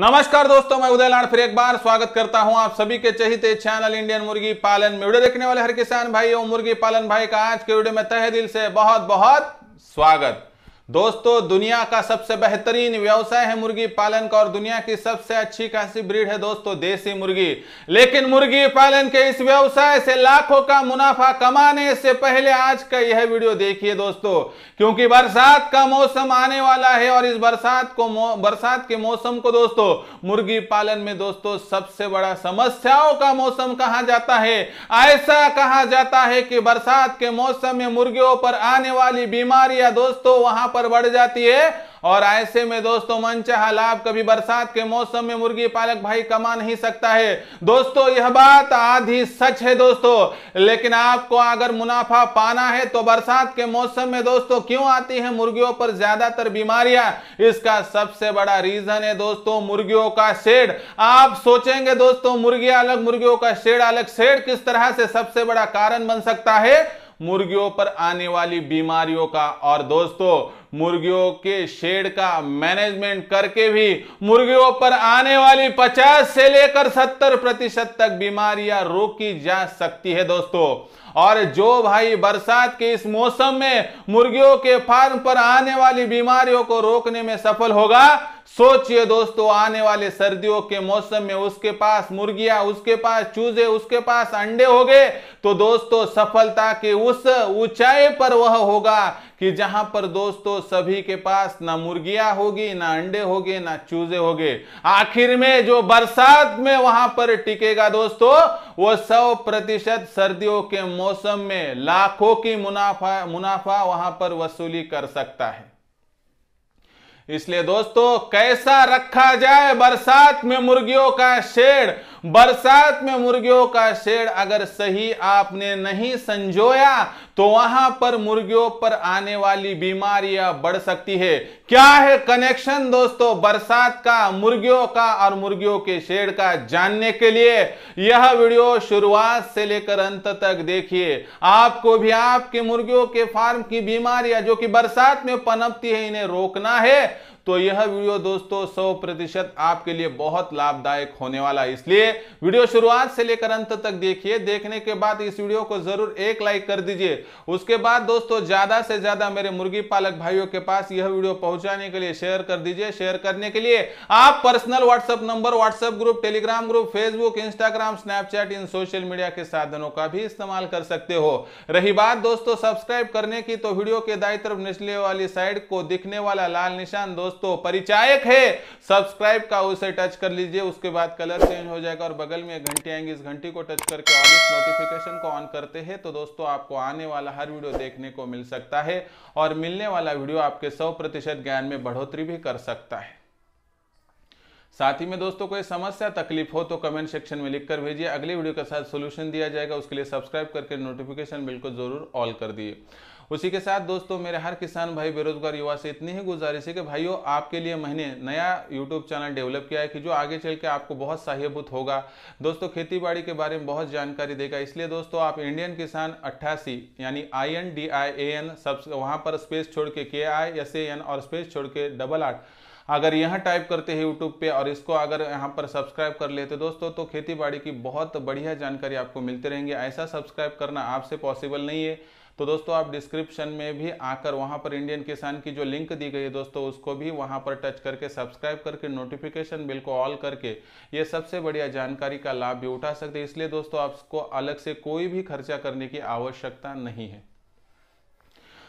नमस्कार दोस्तों मैं उदय लाड़ फिर एक बार स्वागत करता हूं आप सभी के चहिते चैनल इंडियन मुर्गी पालन में वीडियो देखने वाले हर किसान भाई और मुर्गी पालन भाई का आज के वीडियो में तहे दिल से बहुत बहुत स्वागत दोस्तों दुनिया का सबसे बेहतरीन व्यवसाय है मुर्गी पालन का और दुनिया की सबसे अच्छी खासी ब्रीड है दोस्तों देसी मुर्गी लेकिन मुर्गी पालन के इस व्यवसाय से लाखों का मुनाफा कमाने से पहले आज का यह वीडियो देखिए दोस्तों क्योंकि बरसात का मौसम आने वाला है और इस बरसात को बरसात के मौसम को दोस्तों मुर्गी पालन में दोस्तों सबसे बड़ा समस्याओं का मौसम कहा जाता है ऐसा कहा जाता है कि बरसात के मौसम में मुर्गियों पर आने वाली बीमारियां दोस्तों वहां पर पर बढ़ जाती है और ऐसे में दोस्तों मनचाहा लाभ कभी बरसात के मौसम में मुर्गी पालक भाई कमा नहीं सकता है दोस्तों यह बात आधी सच है दोस्तों लेकिन आपको अगर मुनाफा पाना है तो बरसात के मौसम में दोस्तों क्यों आती है मुर्गियों पर ज्यादातर बीमारियां इसका सबसे बड़ा रीजन है दोस्तों मुर्गियों का शेड आप सोचेंगे दोस्तों मुर्गियां अलग मुर्गियों का शेड अलग शेड किस तरह से सबसे बड़ा कारण बन सकता है मुर्गियों पर आने वाली बीमारियों का और दोस्तों मुर्गियों के शेड का मैनेजमेंट करके भी मुर्गियों पर आने वाली 50 से लेकर 70 प्रतिशत तक बीमारियां रोकी जा सकती है दोस्तों और जो भाई बरसात के इस मौसम में मुर्गियों के फार्म पर आने वाली बीमारियों को रोकने में सफल होगा सोचिए दोस्तों आने वाले सर्दियों के मौसम में उसके पास मुर्गियां उसके पास चूजे उसके पास अंडे हो गए तो दोस्तों सफलता के उस ऊंचाई पर वह होगा कि जहां पर दोस्तों सभी के पास ना मुर्गियां होगी ना अंडे होंगे ना चूजे हो आखिर में जो बरसात में वहां पर टिकेगा दोस्तों वो सौ प्रतिशत सर्दियों के मौसम में लाखों की मुनाफा मुनाफा वहां पर वसूली कर सकता है इसलिए दोस्तों कैसा रखा जाए बरसात में मुर्गियों का शेड बरसात में मुर्गियों का शेड अगर सही आपने नहीं संजोया तो वहां पर मुर्गियों पर आने वाली बीमारियां बढ़ सकती है क्या है कनेक्शन दोस्तों बरसात का मुर्गियों का और मुर्गियों के शेड का जानने के लिए यह वीडियो शुरुआत से लेकर अंत तक देखिए आपको भी आपके मुर्गियों के फार्म की बीमारियां जो कि बरसात में पनपती है इन्हें रोकना है तो यह वीडियो दोस्तों सौ प्रतिशत आपके लिए बहुत लाभदायक होने वाला है इसलिए वीडियो शुरुआत से लेकर अंत तक देखिए देखने के बाद इस वीडियो को जरूर एक लाइक कर दीजिए उसके बाद दोस्तों ज्यादा से ज्यादा मेरे मुर्गी पालक भाइयों के पास यह वीडियो पहुंचाने के लिए शेयर कर दीजिए शेयर करने के लिए आप personal WhatsApp number WhatsApp group Telegram group Facebook Instagram Snapchat इन सोशल मीडिया के साधनों का भी इस्तेमाल कर सकते हो रही बात दोस्तों सब्सक्राइब करने की तो वीडियो के दाई तरफ निचले वाली साइड को दिखने वाला लाल निशान दोस्तों दोस्तों परिचायक है सब्सक्राइब का उसे टच कर लीजिए उसके बाद कलर चेंज हो जाएगा और बगल में घंटी आएंगी इस घंटी को टच करके ऑल इस नोटिफिकेशन को ऑन करते हैं तो दोस्तों आपको आने वाला हर वीडियो देखने को मिल सकता है और मिलने वाला वीडियो आपके सौ ज्ञान में बढ़ोतरी भी कर सकता है साथ ही में दोस्तों कोई समस्या तकलीफ हो तो कमेंट सेक्शन में लिखकर भेजिए अगले वीडियो के साथ सोल्यूशन दिया जाएगा उसके लिए सब्सक्राइब करके नोटिफिकेशन बिल्कुल जरूर ऑल कर दिए उसी के साथ दोस्तों मेरे हर किसान भाई बेरोजगार युवा से इतनी ही गुजारिश है कि भाइयों आपके लिए मैंने नया यूट्यूब चैनल डेवलप किया है कि जो आगे चल के आपको बहुत सहायभूत होगा दोस्तों खेती बाड़ी के बारे में बहुत जानकारी देगा इसलिए दोस्तों आप इंडियन किसान अट्ठासी यानी I N D I A N सब वहाँ पर स्पेस छोड़ के K I S A N और स्पेस छोड़ के डबल आठ अगर यहाँ टाइप करते हैं यूट्यूब पे और इसको अगर यहाँ पर सब्सक्राइब कर लेते दोस्तों तो खेती बाड़ी की बहुत बढ़िया जानकारी आपको मिलती रहेंगी ऐसा सब्सक्राइब करना आपसे पॉसिबल नहीं है तो दोस्तों आप डिस्क्रिप्शन में भी आकर वहां पर इंडियन किसान की जो लिंक दी गई है दोस्तों उसको भी वहां पर टच करके सब्सक्राइब करके नोटिफिकेशन बिल को ऑल करके ये सबसे बढ़िया जानकारी का लाभ भी उठा सकते हैं इसलिए दोस्तों आपको अलग से कोई भी खर्चा करने की आवश्यकता नहीं है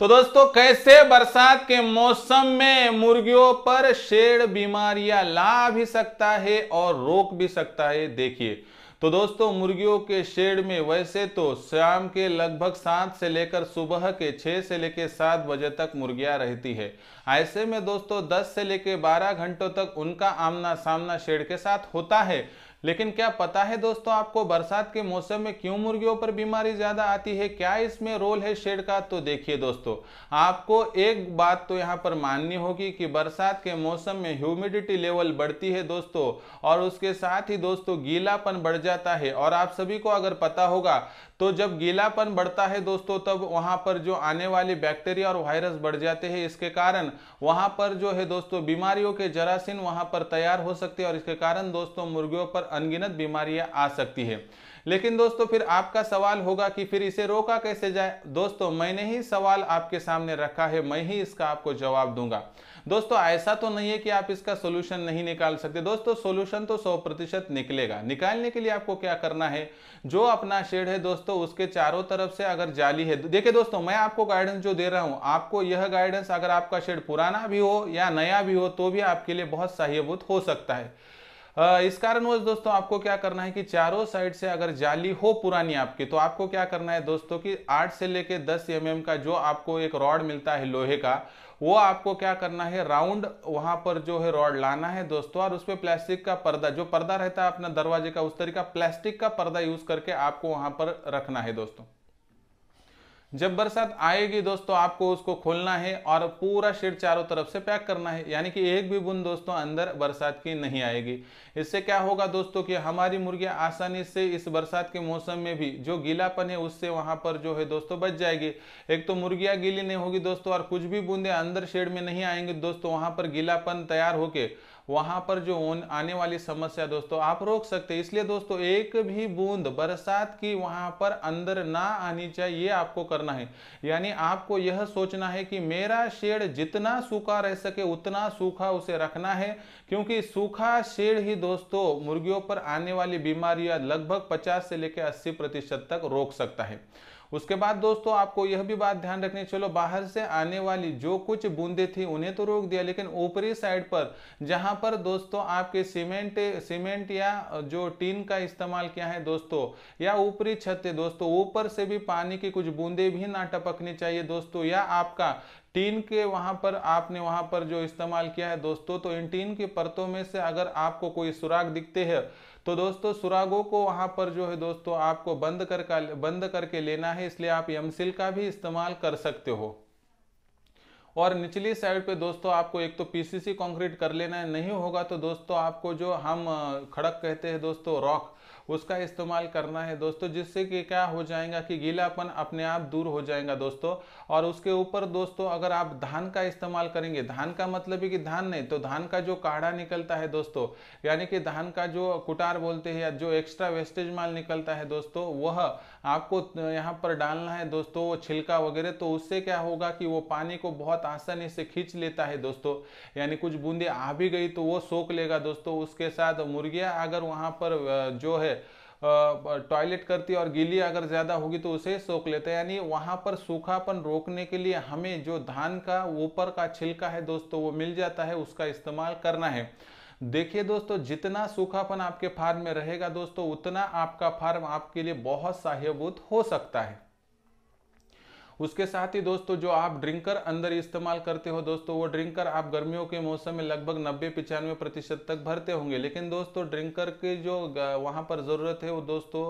तो दोस्तों कैसे बरसात के मौसम में मुर्गियों पर शेड बीमारियां ला भी सकता है और रोक भी सकता है देखिए तो दोस्तों मुर्गियों के शेड में वैसे तो शाम के लगभग सात से लेकर सुबह के छः से लेकर सात बजे तक मुर्गियां रहती है ऐसे में दोस्तों दस से लेकर बारह घंटों तक उनका आमना सामना शेड के साथ होता है लेकिन क्या पता है दोस्तों आपको बरसात के मौसम में क्यों मुर्गियों पर बीमारी ज्यादा आती है क्या इसमें रोल है शेड का तो देखिए दोस्तों आपको एक बात तो यहाँ पर माननी होगी कि बरसात के मौसम में ह्यूमिडिटी लेवल बढ़ती है दोस्तों और उसके साथ ही दोस्तों गीलापन बढ़ जाता है और आप सभी को अगर पता होगा तो जब गीलापन बढ़ता है दोस्तों तब वहाँ पर जो आने वाले बैक्टीरिया और वायरस बढ़ जाते हैं इसके कारण वहाँ पर जो है दोस्तों बीमारियों के जरासीन वहाँ पर तैयार हो सकते हैं और इसके कारण दोस्तों मुर्गियों पर अनगिनत बीमारियां आ सकती है लेकिन दोस्तों फिर आपका सवाल होगा कि फिर इसे रोका कैसे जाए दोस्तों मैंने ही सवाल आपके सामने रखा है मैं ही इसका आपको जवाब दूंगा दोस्तों ऐसा तो नहीं है कि आप इसका सोल्यूशन नहीं निकाल सकते दोस्तों सोल्यूशन तो सौ प्रतिशत निकलेगा निकालने के लिए आपको क्या करना है जो अपना शेड है दोस्तों उसके चारों तरफ से अगर जाली है देखिए दोस्तों मैं आपको गाइडेंस जो दे रहा हूं आपको यह गाइडेंस अगर आपका शेड पुराना भी हो या नया भी हो तो भी आपके लिए बहुत सहायभूत हो सकता है इस कारण दोस्तों आपको क्या करना है कि चारों साइड से अगर जाली हो पुरानी आपकी तो आपको क्या करना है दोस्तों कि आठ से लेके दस एम का जो आपको एक रॉड मिलता है लोहे का वो आपको क्या करना है राउंड वहां पर जो है रॉड लाना है दोस्तों और उस पर प्लास्टिक का पर्दा जो पर्दा रहता है अपना दरवाजे का उस तरीका प्लास्टिक का पर्दा यूज करके आपको वहां पर रखना है दोस्तों जब बरसात आएगी दोस्तों आपको उसको खोलना है और पूरा शेड चारों तरफ से पैक करना है यानी कि एक भी बुंद दोस्तों अंदर बरसात की नहीं आएगी इससे क्या होगा दोस्तों कि हमारी मुर्गियां आसानी से इस बरसात के मौसम में भी जो गीलापन है उससे वहां पर जो है दोस्तों बच जाएगी एक तो मुर्गियां गीली नहीं होगी दोस्तों और कुछ भी बूंदे अंदर शेड में नहीं आएंगे दोस्तों वहां पर गीलापन तैयार होके वहां पर जो आने वाली समस्या दोस्तों आप रोक सकते हैं इसलिए दोस्तों एक भी बूंद बरसात की वहां पर अंदर ना आनी चाहिए आपको कर करना है यानी आपको यह सोचना है कि मेरा शेड जितना सूखा रह सके उतना सूखा उसे रखना है क्योंकि सूखा शेड ही दोस्तों मुर्गियों पर आने वाली बीमारियां लगभग 50 से लेकर 80 प्रतिशत तक रोक सकता है उसके बाद दोस्तों आपको यह भी बात ध्यान रखनी चलो बाहर से आने वाली जो कुछ बूंदे थी उन्हें तो रोक दिया लेकिन ऊपरी साइड पर जहां पर दोस्तों आपके सीमेंट सीमेंट या जो टीन का इस्तेमाल किया है दोस्तों या ऊपरी छत दोस्तों ऊपर से भी पानी की कुछ बूंदे भी ना टपकनी चाहिए दोस्तों या आपका टीन के वहां पर आपने वहां पर जो इस्तेमाल किया है दोस्तों तो इन टीन की परतों में से अगर आपको कोई सुराग दिखते हैं तो दोस्तों सुरागों को वहां पर जो है दोस्तों आपको बंद कर का बंद करके लेना है इसलिए आप यमसिल का भी इस्तेमाल कर सकते हो और निचली साइड पे दोस्तों आपको एक तो पीसीसी कंक्रीट कर लेना है नहीं होगा तो दोस्तों आपको जो हम खड़क कहते हैं दोस्तों रॉक उसका इस्तेमाल करना है दोस्तों जिससे कि क्या हो जाएगा कि गीलापन अपने आप दूर हो जाएगा दोस्तों और उसके ऊपर दोस्तों अगर आप धान का इस्तेमाल करेंगे धान का मतलब है कि धान नहीं तो धान का जो काढ़ा निकलता है दोस्तों यानी कि धान का जो कुटार बोलते हैं या जो एक्स्ट्रा वेस्टेज माल निकलता है दोस्तों वह आपको यहाँ पर डालना है दोस्तों छिलका वगैरह तो उससे क्या होगा कि वो पानी को बहुत आसानी से खींच लेता है दोस्तों यानी कुछ बूंदे आ भी गई तो वो सोख लेगा दोस्तों उसके साथ मुर्गियाँ अगर वहाँ पर जो है टॉयलेट करती और गीली अगर ज़्यादा होगी तो उसे सोख लेते है यानी वहाँ पर सूखापन रोकने के लिए हमें जो धान का ऊपर का छिलका है दोस्तों वो मिल जाता है उसका इस्तेमाल करना है देखिए दोस्तों जितना सूखापन आपके फार्म में रहेगा दोस्तों उतना आपका फार्म आपके लिए बहुत सहायभूत हो सकता है उसके साथ ही दोस्तों जो आप ड्रिंकर अंदर इस्तेमाल करते हो दोस्तों वो ड्रिंकर आप गर्मियों के मौसम में लगभग नब्बे पिचानवे प्रतिशत तक भरते होंगे लेकिन दोस्तों ड्रिंकर की जो वहाँ पर ज़रूरत है वो दोस्तों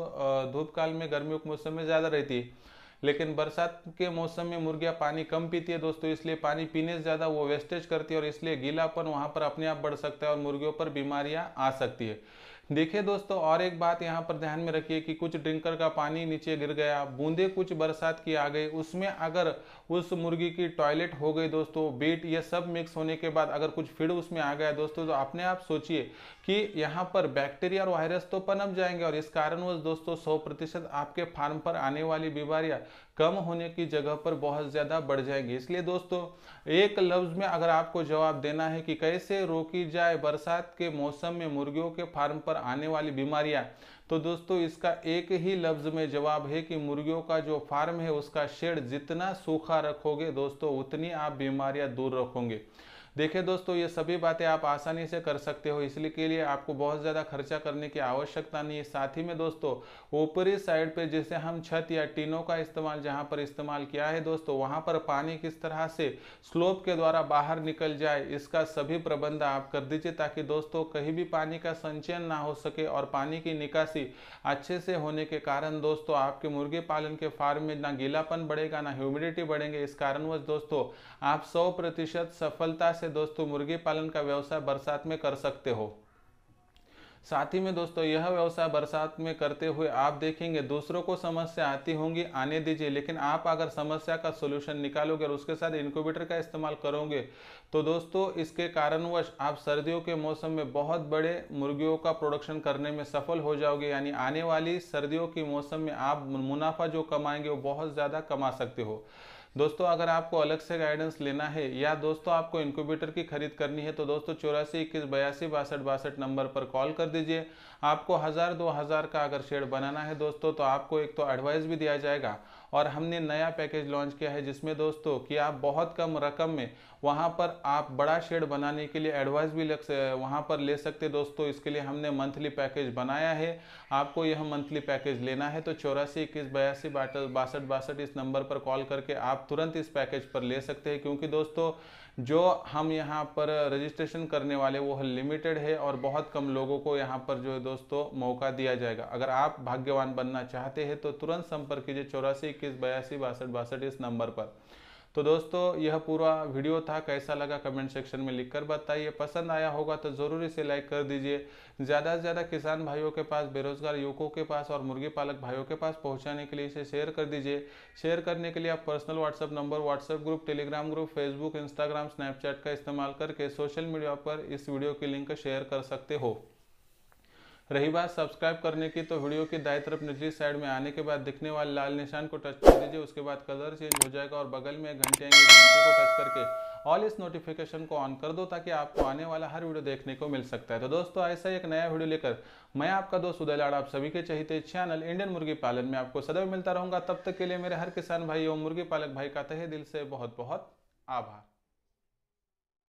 धूप काल में गर्मियों के मौसम में ज़्यादा रहती है लेकिन बरसात के मौसम में मुर्गियाँ पानी कम पीती है दोस्तों इसलिए पानी पीने से ज़्यादा वो वेस्टेज करती है और इसलिए गीलापन वहाँ पर अपने आप बढ़ सकता है और मुर्गियों पर बीमारियाँ आ सकती है देखिए दोस्तों और एक बात यहाँ पर ध्यान में रखिए कि कुछ ड्रिंकर का पानी नीचे गिर गया बूंदे कुछ बरसात की आ गई उसमें अगर उस मुर्गी की टॉयलेट हो गई दोस्तों बीट ये सब मिक्स होने के बाद अगर कुछ फिड़ उसमें आ गया दोस्तों तो अपने आप सोचिए कि यहाँ पर बैक्टीरिया और वायरस तो पनप जाएंगे और इस कारणवश दोस्तों सौ प्रतिशत आपके फार्म पर आने वाली बीमारियां कम होने की जगह पर बहुत ज़्यादा बढ़ जाएंगी इसलिए दोस्तों एक लफ्ज़ में अगर आपको जवाब देना है कि कैसे रोकी जाए बरसात के मौसम में मुर्गियों के फार्म पर आने वाली बीमारियां तो दोस्तों इसका एक ही लफ्ज में जवाब है कि मुर्गियों का जो फार्म है उसका शेड जितना सूखा रखोगे दोस्तों उतनी आप बीमारियां दूर रखोगे देखें दोस्तों ये सभी बातें आप आसानी से कर सकते हो इसलिए के लिए आपको बहुत ज़्यादा खर्चा करने की आवश्यकता नहीं है साथ ही में दोस्तों ऊपरी साइड पर जैसे हम छत या टीनों का इस्तेमाल जहाँ पर इस्तेमाल किया है दोस्तों वहाँ पर पानी किस तरह से स्लोप के द्वारा बाहर निकल जाए इसका सभी प्रबंध आप कर दीजिए ताकि दोस्तों कहीं भी पानी का संचयन ना हो सके और पानी की निकासी अच्छे से होने के कारण दोस्तों आपके मुर्गी पालन के फार्म में ना गीलापन बढ़ेगा ना ह्यूमिडिटी बढ़ेंगे इस कारणवश दोस्तों आप सौ प्रतिशत सफलता से दोस्तों मुर्गी पालन का व्यवसाय बरसात में कर सकते हो साथ ही में दोस्तों यह व्यवसाय बरसात में करते हुए आप देखेंगे दूसरों को समस्या आती होंगी आने दीजिए लेकिन आप अगर समस्या का सोल्यूशन निकालोगे और उसके साथ इनक्यूबेटर का इस्तेमाल करोगे तो दोस्तों इसके कारणवश आप सर्दियों के मौसम में बहुत बड़े मुर्गियों का प्रोडक्शन करने में सफल हो जाओगे यानी आने वाली सर्दियों के मौसम में आप मुनाफा जो कमाएंगे वो बहुत ज़्यादा कमा सकते हो दोस्तों अगर आपको अलग से गाइडेंस लेना है या दोस्तों आपको इंक्यूबेटर की खरीद करनी है तो दोस्तों चौरासी इक्कीस बयासी बासठ बासठ नंबर पर कॉल कर दीजिए आपको हज़ार दो हज़ार का अगर शेड बनाना है दोस्तों तो आपको एक तो एडवाइस भी दिया जाएगा और हमने नया पैकेज लॉन्च किया है जिसमें दोस्तों कि आप बहुत कम रकम में वहाँ पर आप बड़ा शेड बनाने के लिए एडवाइस भी लग वहाँ पर ले सकते दोस्तों इसके लिए हमने मंथली पैकेज बनाया है आपको यह मंथली पैकेज लेना है तो चौरासी इक्कीस बयासी बासठ बासठ इस नंबर पर कॉल करके आप तुरंत इस पैकेज पर ले सकते हैं क्योंकि दोस्तों जो हम यहाँ पर रजिस्ट्रेशन करने वाले वो लिमिटेड है और बहुत कम लोगों को यहाँ पर जो है दोस्तों मौका दिया जाएगा अगर आप भाग्यवान बनना चाहते हैं तो तुरंत संपर्क कीजिए चौरासी इक्कीस बयासी बासठ बासठ इस नंबर पर तो दोस्तों यह पूरा वीडियो था कैसा लगा कमेंट सेक्शन में लिखकर बताइए पसंद आया होगा तो ज़रूर इसे लाइक कर दीजिए ज़्यादा से ज़्यादा किसान भाइयों के पास बेरोजगार युवकों के पास और मुर्गी पालक भाइयों के पास पहुंचाने के लिए इसे शेयर कर दीजिए शेयर करने के लिए आप personal WhatsApp number WhatsApp group Telegram group Facebook Instagram Snapchat का इस्तेमाल करके सोशल मीडिया पर इस वीडियो की लिंक शेयर कर सकते हो रही बात सब्सक्राइब करने की तो वीडियो की दाएं तरफ निचली साइड में आने के बाद दिखने वाले लाल निशान को टच कर दीजिए उसके बाद कलर चेंज हो जाएगा और बगल में घंटे घंटे को टच करके ऑल इस नोटिफिकेशन को ऑन कर दो ताकि आपको आने वाला हर वीडियो देखने को मिल सकता है तो दोस्तों ऐसा एक नया वीडियो लेकर मैं आपका दोस्त उदय लाड़ आप सभी के चाहते चैनल इंडियन मुर्गी पालन में आपको सदैव मिलता रहूंगा तब तक के लिए मेरे हर किसान भाई एवं मुर्गी पालक भाई का तहे दिल से बहुत बहुत आभार